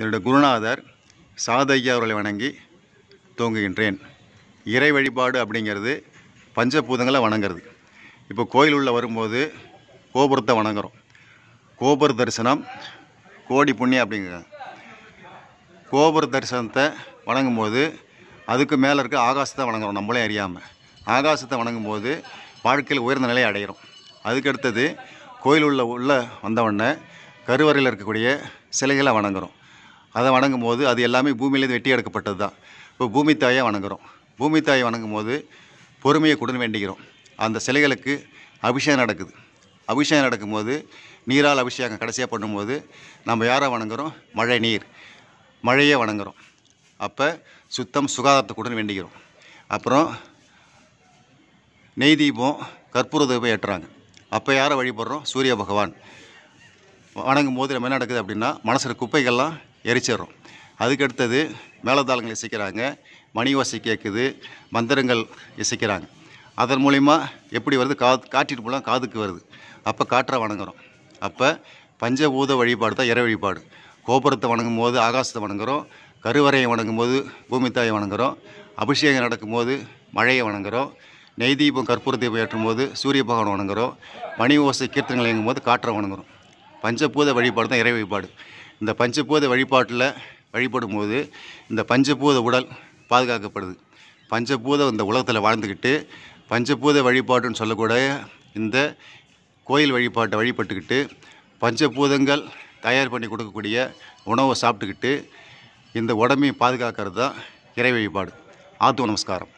என்னுடைய குருநாதர் சாதையா அவர்களை வணங்கி தூங்குகின்றேன் இறை வழிபாடு அப்படிங்கிறது பஞ்சபூதங்களை வணங்குறது இப்போ கோயில் உள்ள வரும்போது கோபுரத்தை வணங்குறோம் கோபுர தரிசனம் கோடி புண்ணியம் அப்படிங்கிறாங்க கோபுர தரிசனத்தை வணங்கும்போது அதுக்கு மேலே இருக்க ஆகாசத்தை வணங்குறோம் நம்மளே அறியாமல் ஆகாசத்தை வணங்கும்போது வாழ்க்கையில் உயர்ந்த நிலையை அடைகிறோம் அதுக்கடுத்தது கோயில் உள்ள உள்ளே வந்தவொடனே கருவறையில் இருக்கக்கூடிய சிலைகளை வணங்குகிறோம் அதை வணங்கும் போது அது எல்லாமே பூமியிலேருந்து வெட்டி எடுக்கப்பட்டது தான் இப்போ பூமி தாயை வணங்குகிறோம் பூமி தாயை வணங்கும் போது பொறுமையை கொடுன்னு வேண்டிக்கிறோம் அந்த சிலைகளுக்கு அபிஷேகம் நடக்குது அபிஷேகம் நடக்கும்போது நீரால் அபிஷேகம் கடைசியாக பண்ணும்போது நம்ம யாரை வணங்குகிறோம் மழை நீர் மழையே வணங்குகிறோம் அப்போ சுத்தம் சுகாதாரத்தை கொடுன்னு வேண்டிக்கிறோம் அப்புறம் நெய் தீபம் கற்பூர தீபம் ஏற்றுறாங்க அப்போ யாரை வழிபடுறோம் சூரிய பகவான் வணங்கும் போது நம்ம என்ன நடக்குது அப்படின்னா மனசில் குப்பைகள்லாம் எரிச்சிடுறோம் அதுக்கடுத்தது மேலதாளங்கள் இசைக்கிறாங்க மணி ஓசை கேட்குது மந்திரங்கள் இசைக்கிறாங்க அதன் மூலிமா எப்படி வருது கா காட்டிட்டு போகலாம் காதுக்கு வருது அப்போ காற்றை வணங்குறோம் அப்போ பஞ்சபூத வழிபாடு தான் இறை வழிபாடு கோபுரத்தை வணங்கும் போது ஆகாசத்தை வணங்குகிறோம் கருவறையை வணங்கும் போது பூமி தாயை வணங்குகிறோம் அபிஷேகம் நடக்கும்போது மழையை வணங்குகிறோம் நெய் தீபம் கற்பூர தீபம் ஏற்றும் போது சூரிய பகவான் வணங்குகிறோம் மணி ஓசை கீர்த்தனங்கள் இயங்கும் போது காற்றை வணங்குகிறோம் பஞ்சபூத வழிபாடு தான் இறை வழிபாடு இந்த பஞ்சபூத வழிபாட்டில் வழிபடும் போது இந்த பஞ்சபூத உடல் பாதுகாக்கப்படுது பஞ்சபூதம் இந்த உலகத்தில் வாழ்ந்துக்கிட்டு பஞ்சபூத வழிபாட்டுன்னு சொல்லக்கூடிய இந்த கோயில் வழிபாட்டை வழிபட்டுக்கிட்டு பஞ்சபூதங்கள் தயார் பண்ணி கொடுக்கக்கூடிய உணவை சாப்பிட்டுக்கிட்டு இந்த உடம்பையும் பாதுகாக்கிறது தான் இறை வழிபாடு ஆத்து நமஸ்காரம்